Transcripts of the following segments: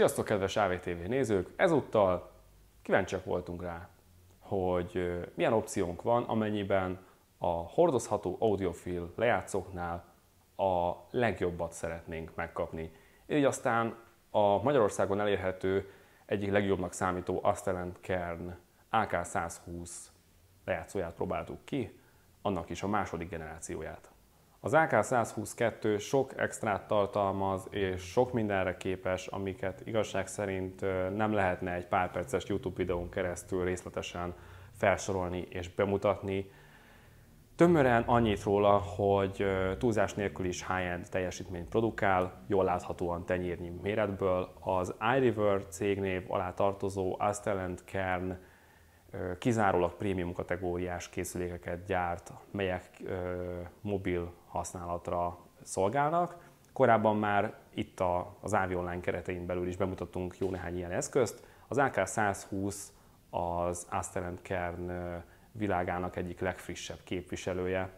Sziasztok, kedves AVTV nézők! Ezúttal kíváncsiak voltunk rá, hogy milyen opciónk van, amennyiben a hordozható audiofil lejátszóknál a legjobbat szeretnénk megkapni. Így aztán a Magyarországon elérhető egyik legjobbnak számító Astelen Kern AK120 lejátszóját próbáltuk ki, annak is a második generációját. Az AK-122 sok extrát tartalmaz, és sok mindenre képes, amiket igazság szerint nem lehetne egy pár perces YouTube videón keresztül részletesen felsorolni és bemutatni. Tömören annyit róla, hogy túlzás nélkül is high-end teljesítményt produkál, jól láthatóan tenyérnyi méretből. Az iRiver cégnév alá tartozó Astellent Kern kizárólag prémium kategóriás készülékeket gyárt, melyek mobil használatra szolgálnak. Korábban már itt az AV Online keretein belül is bemutattunk jó néhány ilyen eszközt. Az AK120 az Aster Kern világának egyik legfrissebb képviselője.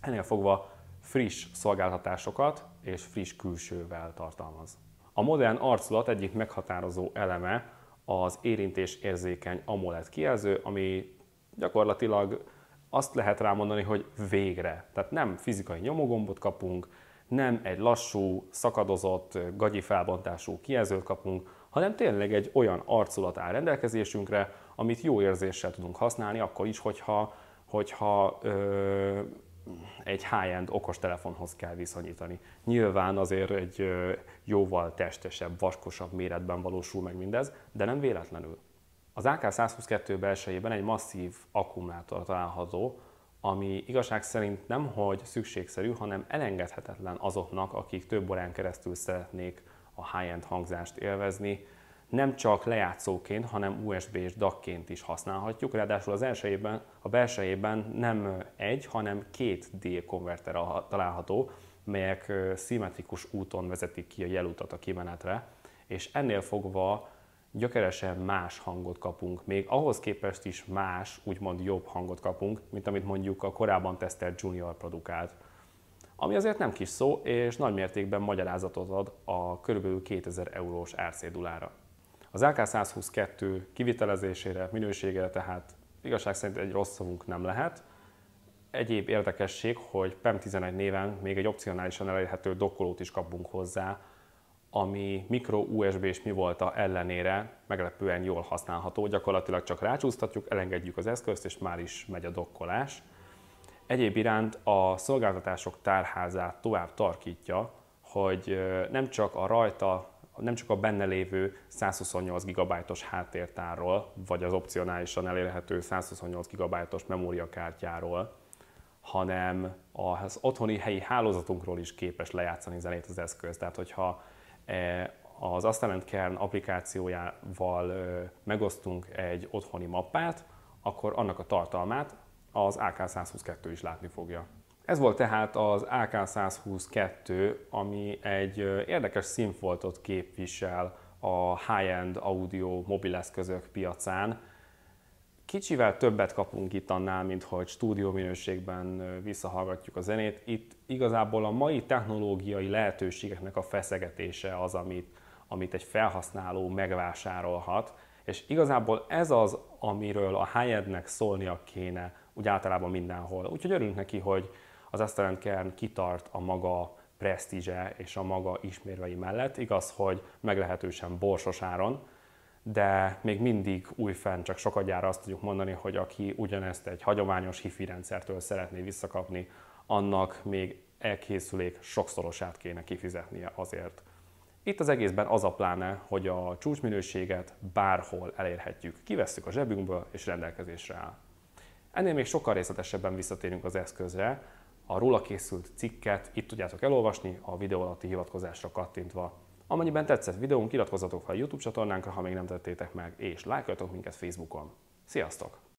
Ennél fogva friss szolgáltatásokat és friss külsővel tartalmaz. A modern arculat egyik meghatározó eleme az érintés érzékeny AMOLED kijelző, ami gyakorlatilag azt lehet rámondani, hogy végre. Tehát nem fizikai nyomogombot kapunk, nem egy lassú, szakadozott, gagyi felbontású kijelzőt kapunk, hanem tényleg egy olyan arculat áll rendelkezésünkre, amit jó érzéssel tudunk használni, akkor is, hogyha, hogyha ö, egy high-end okostelefonhoz kell viszonyítani. Nyilván azért egy jóval testesebb, vaskosabb méretben valósul meg mindez, de nem véletlenül. Az AK-122 belsejében egy masszív akkumulátor található, ami igazság szerint nem hogy szükségszerű, hanem elengedhetetlen azoknak, akik több órán keresztül szeretnék a high-end hangzást élvezni, nem csak lejátszóként, hanem USB és DAC-ként is használhatjuk. Ráadásul az elsőjében, a belsejében nem egy, hanem két D konverter található, melyek szimmetrikus úton vezetik ki a jelutat a kimenetre, és ennél fogva gyökeresen más hangot kapunk, még ahhoz képest is más, úgymond jobb hangot kapunk, mint amit mondjuk a korábban tesztelt Junior produkált. Ami azért nem kis szó, és nagy mértékben magyarázatot ad a kb. 2000 eurós árcédulára. Az LK122 kivitelezésére, minőségére tehát igazság szerint egy rossz szavunk nem lehet. Egyéb érdekesség, hogy PEM11 néven még egy opcionálisan elérhető dokkolót is kapunk hozzá, ami mikro USB és mi volt a ellenére meglepően jól használható. Gyakorlatilag csak rácsúsztatjuk, elengedjük az eszközt, és már is megy a dokkolás. Egyéb iránt a szolgáltatások tárházát tovább tarkítja, hogy nem csak a rajta nem csak a benne lévő 128 GB-os háttértárról, vagy az opcionálisan elérhető 128 GB-os memóriakártyáról, hanem az otthoni helyi hálózatunkról is képes lejátszani zenét az eszköz. Tehát, hogyha e, az Ascendant Kern applikációjával megosztunk egy otthoni mappát, akkor annak a tartalmát az AK122 is látni fogja. Ez volt tehát az AK122, ami egy érdekes színfoltot képvisel a high-end audio mobileszközök piacán. Kicsivel többet kapunk itt annál, mint hogy stúdió minőségben visszahallgatjuk a zenét. Itt igazából a mai technológiai lehetőségeknek a feszegetése az, amit, amit egy felhasználó megvásárolhat. És igazából ez az, amiről a high szólnia kéne úgy általában mindenhol. Úgyhogy örülünk neki, hogy az Esztelen Kern kitart a maga presztízse és a maga ismérvei mellett. Igaz, hogy meglehetősen borsos áron, de még mindig újfent csak sokadjára azt tudjuk mondani, hogy aki ugyanezt egy hagyományos hifi rendszertől szeretné visszakapni, annak még elkészülék sokszorosát kéne kifizetnie azért. Itt az egészben az a pláne, hogy a csúcsminőséget bárhol elérhetjük. Kivesszük a zsebünkből és rendelkezésre áll. Ennél még sokkal részletesebben visszatérünk az eszközre, a róla készült cikket itt tudjátok elolvasni a videó alatti hivatkozásra kattintva. Amennyiben tetszett videónk, iratkozzatok fel a YouTube csatornánkra, ha még nem tettétek meg, és lájkoljatok minket Facebookon. Sziasztok!